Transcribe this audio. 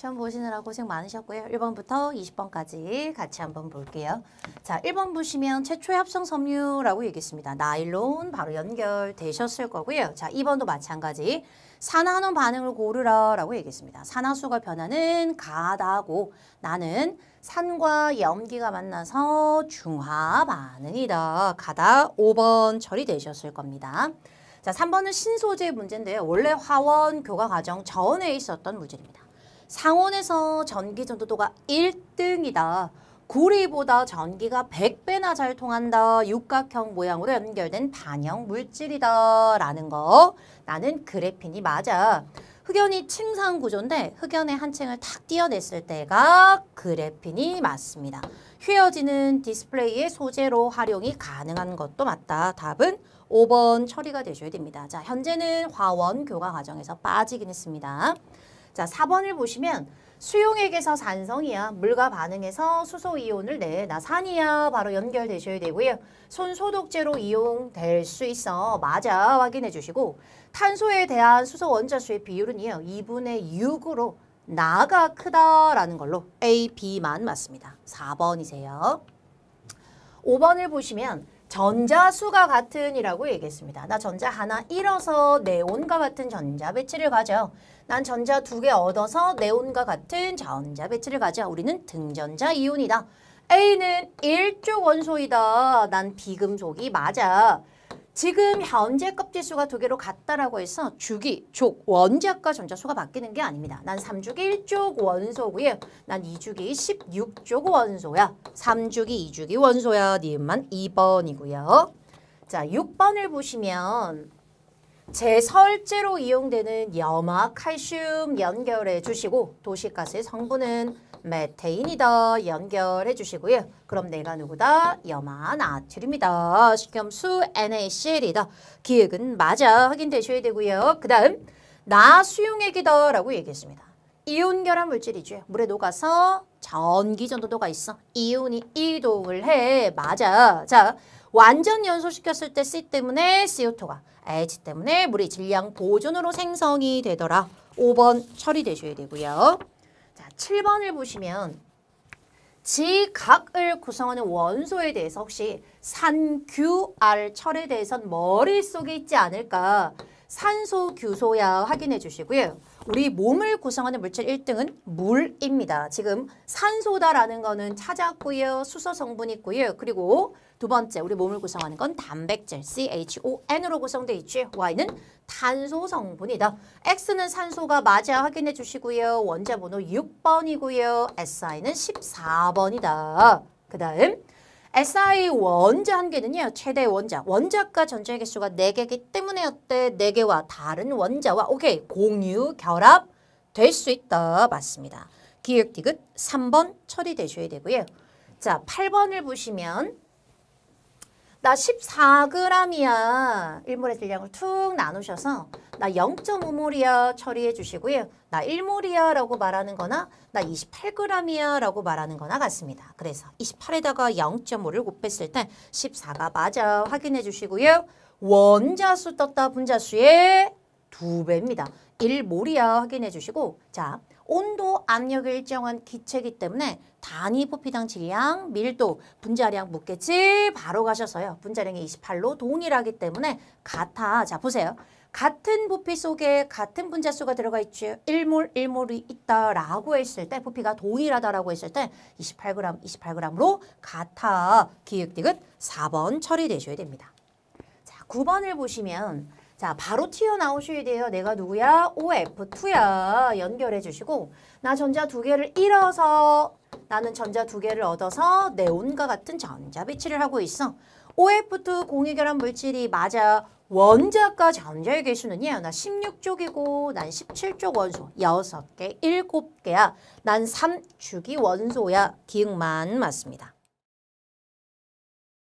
시험 보시느라 고생 많으셨고요. 1번부터 20번까지 같이 한번 볼게요. 자, 1번 보시면 최초의 합성 섬유라고 얘기했습니다. 나일론 바로 연결되셨을 거고요. 자, 2번도 마찬가지. 산화환원 반응을 고르라라고 얘기했습니다. 산화수가 변하는 가다고 나는 산과 염기가 만나서 중화 반응이다. 가다 5번 처리되셨을 겁니다. 자, 3번은 신소재 문제인데요. 원래 화원 교과 과정 전에 있었던 문제입니다. 상온에서 전기 전도도가 1등이다. 구리보다 전기가 100배나 잘 통한다. 육각형 모양으로 연결된 반영 물질이다. 라는 거. 나는 그래핀이 맞아. 흑연이 층상 구조인데 흑연의 한 층을 탁 띄어냈을 때가 그래핀이 맞습니다. 휘어지는 디스플레이의 소재로 활용이 가능한 것도 맞다. 답은 5번 처리가 되셔야 됩니다. 자, 현재는 화원 교과 과정에서 빠지긴 했습니다. 자, 4번을 보시면 수용액에서 산성이야. 물과 반응해서 수소이온을 내. 나 산이야. 바로 연결되셔야 되고요. 손소독제로 이용될 수 있어. 맞아. 확인해 주시고 탄소에 대한 수소 원자수의 비율은요. 2분의 6으로 나가 크다라는 걸로 A, B만 맞습니다. 4번이세요. 5번을 보시면 전자수가 같은이라고 얘기했습니다. 나 전자 하나 잃어서 네온과 같은 전자 배치를 가져. 난 전자 두 개 얻어서 네온과 같은 전자 배치를 가져. 우리는 등전자 이온이다. A는 일조 원소이다. 난 비금속이 맞아. 지금 현재 껍질수가 두 개로 같다라고 해서 주기, 족, 원자과 전자수가 바뀌는 게 아닙니다. 난 3주기 1족 원소고요. 난 2주기 16족 원소야. 3주기 2주기 원소야. 니은만 2번이고요. 자, 6번을 보시면 제설제로 이용되는 염화, 칼슘 연결해 주시고 도시가스의 성분은 메테인이다 연결해 주시고요. 그럼 내가 누구다? 염화 나트륨이다. 식염수 NaCl이다. 기획은 맞아 확인되셔야 되고요. 그 다음 나 수용액이다 라고 얘기했습니다. 이온 결합 물질이죠. 물에 녹아서 전기 전도도가 있어. 이온이 이동을 해. 맞아. 자, 완전 연소시켰을 때 C 때문에 CO2가 RH 때문에 물의 질량 보존으로 생성이 되더라. 5번 처리되셔야 되고요. 자, 7번을 보시면 지각을 구성하는 원소에 대해서 혹시 산규알 철에 대해서는 머릿속에 있지 않을까 산소, 규소야 확인해 주시고요. 우리 몸을 구성하는 물질 1등은 물입니다. 지금 산소다라는 거는 찾았고요. 수소 성분이 있고요. 그리고 두 번째 우리 몸을 구성하는 건 단백질 CHON으로 구성돼 있죠. Y는 탄소 성분이다. X는 산소가 맞아 확인해 주시고요. 원자 번호 6번이고요. SI는 14번이다. 그 다음 SI 원자 한 개는요. 최대 원자. 원자가 전체 개수가 4개이기 때문에 어때? 4개와 다른 원자와 오케이 공유, 결합 될 수 있다. 맞습니다. 기획 디귿 3번 처리되셔야 되고요. 자, 8번을 보시면 나 14g이야. 1몰의 질량을 툭 나누셔서 나 0.5몰이야 처리해 주시고요. 나 1몰이야 라고 말하는 거나 나 28g이야 라고 말하는 거나 같습니다. 그래서 28에다가 0.5를 곱했을 때 14가 맞아 확인해 주시고요. 원자수 떴다 분자수의 두배입니다 1몰이야 확인해 주시고 자 온도, 압력이 일정한 기체이기 때문에 단위 부피당 질량, 밀도, 분자량 묻겠지 바로 가셔서요. 분자량이 28로 동일하기 때문에 같아. 자 보세요. 같은 부피 속에 같은 분자수가 들어가 있죠. 1몰, 1몰이 있다라고 했을 때 부피가 동일하다라고 했을 때 28g, 28g으로 같아. 기획 디귿 4번 처리되셔야 됩니다. 자, 9번을 보시면 자, 바로 튀어나오셔야 돼요. 내가 누구야? OF2야. 연결해 주시고 나 전자 두 개를 잃어서 나는 전자 두 개를 얻어서 네온과 같은 전자 배치를 하고 있어. OF2 공유결합 물질이 맞아 원자과 전자의 개수는요. 나 16쪽이고 난 17쪽 원소 6개, 7개야. 난 3주기 원소야. 기억만 맞습니다.